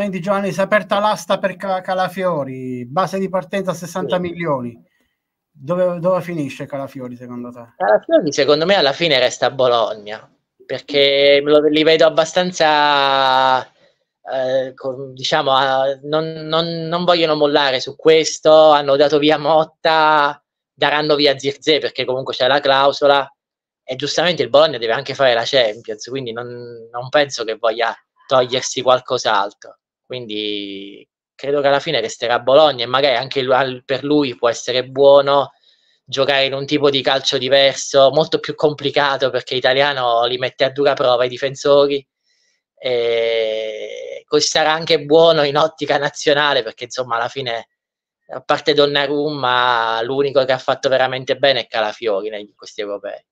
Senti Giovanni, si è aperta l'asta per Calafiori, base di partenza 60 sì. milioni. Dove, dove, finisce Calafiori secondo te? Calafiori secondo me alla fine resta a Bologna, perché li vedo abbastanza, eh, diciamo, non, non, non, vogliono mollare su questo, hanno dato via Motta, daranno via Zirze perché comunque c'è la clausola e giustamente il Bologna deve anche fare la Champions, quindi non, non penso che voglia togliersi qualcos'altro. Quindi credo che alla fine resterà a Bologna e magari anche per lui può essere buono giocare in un tipo di calcio diverso, molto più complicato perché l'italiano li mette a dura prova i difensori. E così sarà anche buono in ottica nazionale perché insomma alla fine a parte Donnarumma l'unico che ha fatto veramente bene è Calafiori in questi europei